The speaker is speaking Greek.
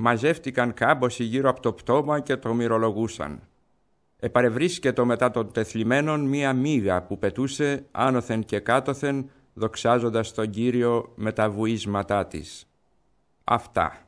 μαζεύτηκαν κάμποση γύρω από το πτώμα και το μυρολογούσαν. Επαρευρίσκετο μετά των τεθλιμένων μία μύγα που πετούσε άνωθεν και κάτωθεν δοξάζοντας τον Κύριο με τα βουίσματά της. Αυτά.